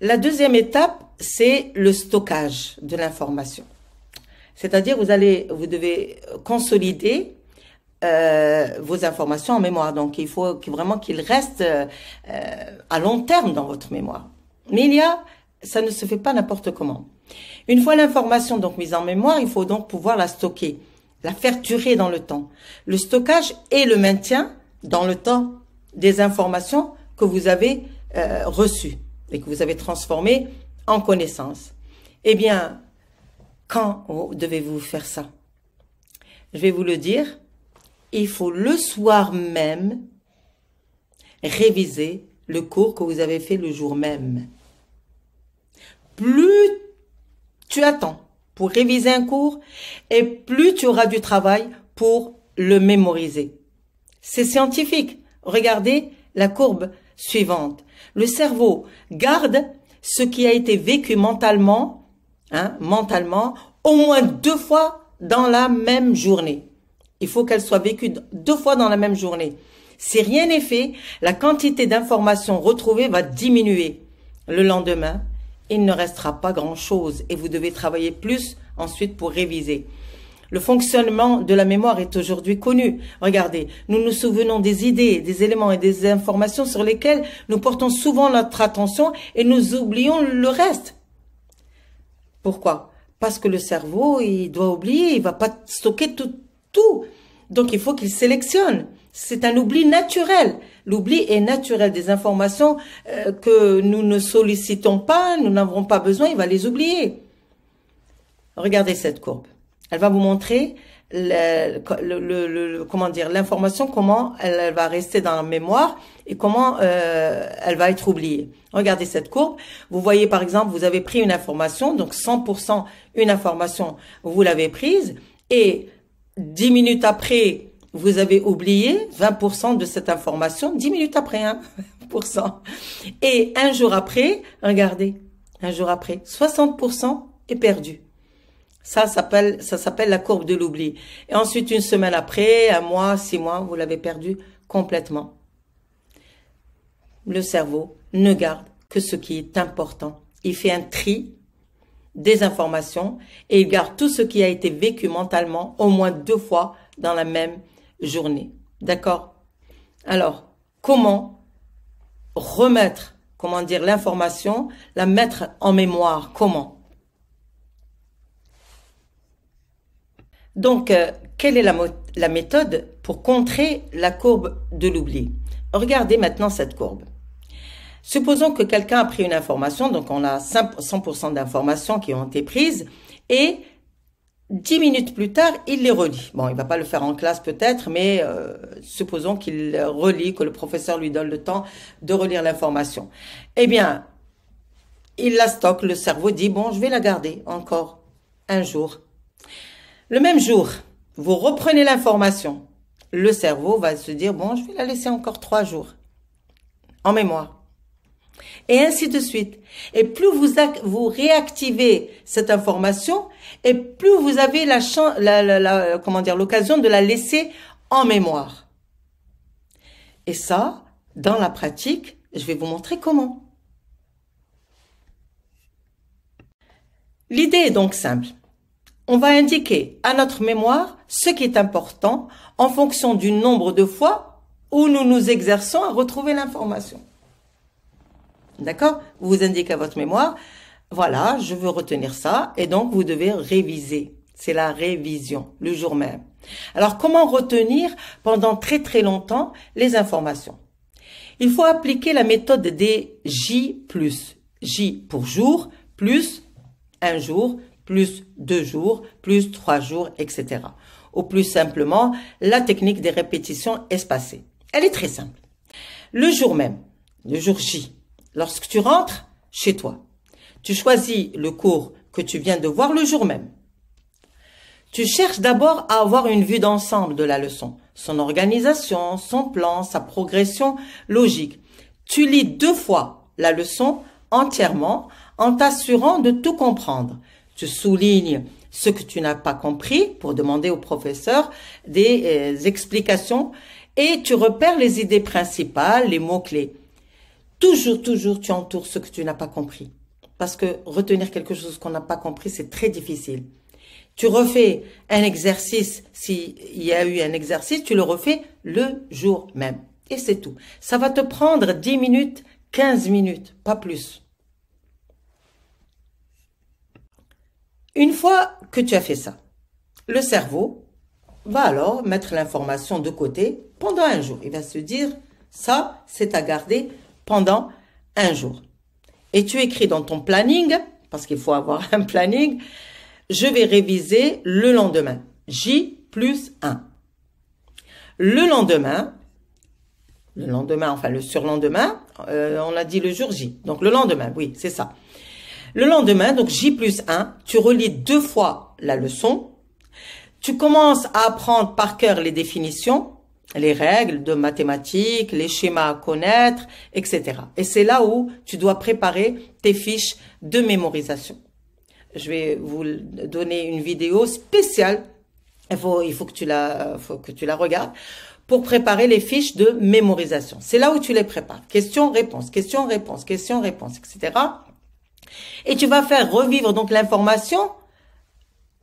La deuxième étape, c'est le stockage de l'information. C'est-à-dire, vous allez, vous devez consolider euh, vos informations en mémoire. Donc, il faut vraiment qu'ils restent euh, à long terme dans votre mémoire. Mais il y a, ça ne se fait pas n'importe comment. Une fois l'information donc mise en mémoire, il faut donc pouvoir la stocker, la faire durer dans le temps. Le stockage et le maintien dans le temps des informations que vous avez euh, reçues que vous avez transformé en connaissance. Eh bien, quand devez-vous faire ça Je vais vous le dire, il faut le soir même réviser le cours que vous avez fait le jour même. Plus tu attends pour réviser un cours et plus tu auras du travail pour le mémoriser. C'est scientifique. Regardez la courbe suivante. Le cerveau garde ce qui a été vécu mentalement, hein, mentalement, au moins deux fois dans la même journée. Il faut qu'elle soit vécue deux fois dans la même journée. Si rien n'est fait, la quantité d'informations retrouvées va diminuer. Le lendemain, il ne restera pas grand-chose et vous devez travailler plus ensuite pour réviser. Le fonctionnement de la mémoire est aujourd'hui connu. Regardez, nous nous souvenons des idées, des éléments et des informations sur lesquelles nous portons souvent notre attention et nous oublions le reste. Pourquoi Parce que le cerveau, il doit oublier, il va pas stocker tout. Donc il faut qu'il sélectionne. C'est un oubli naturel. L'oubli est naturel des informations euh, que nous ne sollicitons pas, nous n'avons pas besoin, il va les oublier. Regardez cette courbe. Elle va vous montrer le, comment dire l'information, comment elle, va rester dans la mémoire et comment euh, elle va être oubliée. Regardez cette courbe. Vous voyez par exemple, vous avez pris une information, donc 100% une information, vous l'avez prise et 10 minutes après, vous avez oublié 20% de cette information 10 minutes après, hein, Et un jour après, regardez, un jour après, 60% est perdu. Ça s'appelle ça s'appelle la courbe de l'oubli. Et ensuite une semaine après, un mois, six mois, vous l'avez perdu complètement. Le cerveau ne garde que ce qui est important. Il fait un tri des informations et il garde tout ce qui a été vécu mentalement au moins deux fois dans la même journée. D'accord Alors, comment remettre, comment dire, l'information, la mettre en mémoire Comment Donc, euh, quelle est la, méthode pour contrer la courbe de l'oubli Regardez maintenant cette courbe. Supposons que quelqu'un a pris une information, donc on a 100% d'informations qui ont été prises, et 10 minutes plus tard, il les relit. Bon, il va pas le faire en classe peut-être, mais euh, supposons qu'il relit, que le professeur lui donne le temps de relire l'information. Eh bien, il la stocke, le cerveau dit, bon, je vais la garder encore un jour. Le même jour, vous reprenez l'information. Le cerveau va se dire, bon, je vais la laisser encore trois jours en mémoire. Et ainsi de suite. Et plus vous, vous réactivez cette information, et plus vous avez la, chance, la, comment dire, l'occasion de la laisser en mémoire. Et ça, dans la pratique, je vais vous montrer comment. L'idée est donc simple. On va indiquer à notre mémoire ce qui est important en fonction du nombre de fois où nous nous exerçons à retrouver l'information. D'accord Vous indiquez à votre mémoire, voilà, je veux retenir ça, et donc vous devez réviser. C'est la révision, le jour même. Alors comment retenir pendant très très longtemps les informations Il faut appliquer la méthode des J+, J pour jour, plus un jour, plus deux jours, plus trois jours, etc. Ou plus simplement, la technique des répétitions espacées. Elle est très simple. Le jour même, le jour J, lorsque tu rentres chez toi, tu choisis le cours que tu viens de voir le jour même. Tu cherches d'abord à avoir une vue d'ensemble de la leçon, son organisation, son plan, sa progression logique. Tu lis deux fois la leçon entièrement en t'assurant de tout comprendre. Tu soulignes ce que tu n'as pas compris pour demander au professeur des euh, explications et tu repères les idées principales, les mots-clés. Toujours, toujours, tu entoures ce que tu n'as pas compris. Parce que retenir quelque chose qu'on n'a pas compris, c'est très difficile. Tu refais un exercice, s'il y a eu un exercice, tu le refais le jour même. Et c'est tout. Ça va te prendre 10 minutes, 15 minutes, pas plus. Une fois que tu as fait ça, le cerveau va alors mettre l'information de côté pendant un jour. Il va se dire, ça, c'est à garder pendant un jour. Et tu écris dans ton planning, parce qu'il faut avoir un planning, je vais réviser le lendemain. J plus 1. Le lendemain, le lendemain, enfin le surlendemain, euh, on a dit le jour J. Donc le lendemain, oui, c'est ça. Le lendemain, donc J plus 1, tu relis deux fois la leçon. Tu commences à apprendre par cœur les définitions, les règles de mathématiques, les schémas à connaître, etc. Et c'est là où tu dois préparer tes fiches de mémorisation. Je vais vous donner une vidéo spéciale. Il faut, il faut que tu la, faut que tu la regardes pour préparer les fiches de mémorisation. C'est là où tu les prépares. Question, réponse, question, réponse, question, réponse, etc. Et tu vas faire revivre donc l'information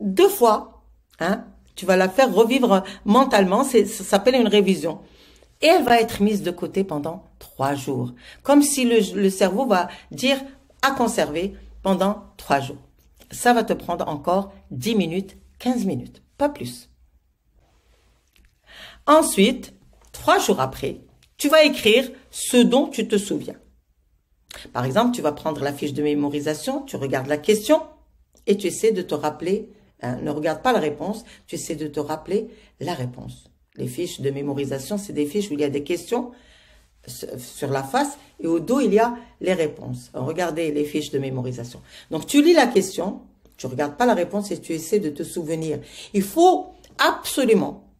deux fois. Hein? Tu vas la faire revivre mentalement, ça s'appelle une révision. Et elle va être mise de côté pendant trois jours. Comme si le, le cerveau va dire à conserver pendant trois jours. Ça va te prendre encore 10 minutes, 15 minutes, pas plus. Ensuite, trois jours après, tu vas écrire ce dont tu te souviens. Par exemple, tu vas prendre la fiche de mémorisation, tu regardes la question et tu essaies de te rappeler, hein, ne regarde pas la réponse, tu essaies de te rappeler la réponse. Les fiches de mémorisation, c'est des fiches où il y a des questions sur la face et au dos, il y a les réponses. Regardez les fiches de mémorisation. Donc, tu lis la question, tu regardes pas la réponse et tu essaies de te souvenir. Il faut absolument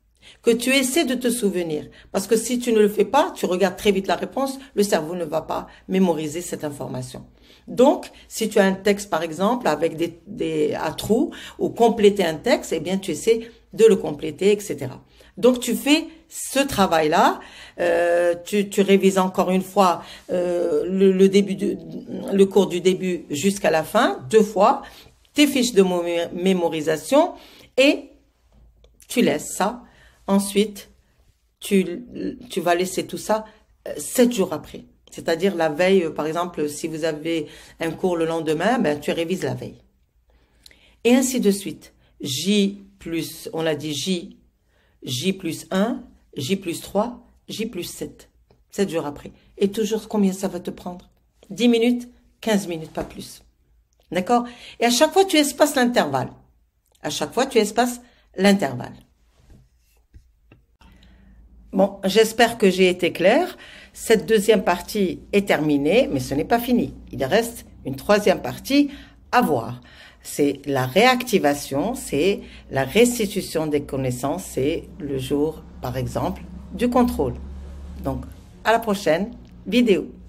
que tu essaies de te souvenir. Parce que si tu ne le fais pas, tu regardes très vite la réponse, le cerveau ne va pas mémoriser cette information. Donc, si tu as un texte, par exemple, avec des, des à trous, ou compléter un texte, eh bien, tu essaies de le compléter, etc. Donc, tu fais ce travail-là, euh, tu, tu, révises encore une fois euh, le, début le cours du début jusqu'à la fin, deux fois, tes fiches de mémorisation, et tu laisses ça Ensuite, tu, vas laisser tout ça euh, sept jours après. C'est-à-dire la veille, euh, par exemple, si vous avez un cours le lendemain, ben, tu révises la veille. Et ainsi de suite. J plus, on l'a dit J, J plus 1, J plus 3, J plus 7. 7 jours après. Et toujours, combien ça va te prendre 10 minutes, 15 minutes, pas plus. D'accord Et à chaque fois, tu espaces l'intervalle. À chaque fois, tu espaces l'intervalle. Bon, j'espère que j'ai été clair. Cette deuxième partie est terminée, mais ce n'est pas fini. Il reste une troisième partie à voir. C'est la réactivation, c'est la restitution des connaissances, c'est le jour, par exemple, du contrôle. Donc, à la prochaine vidéo.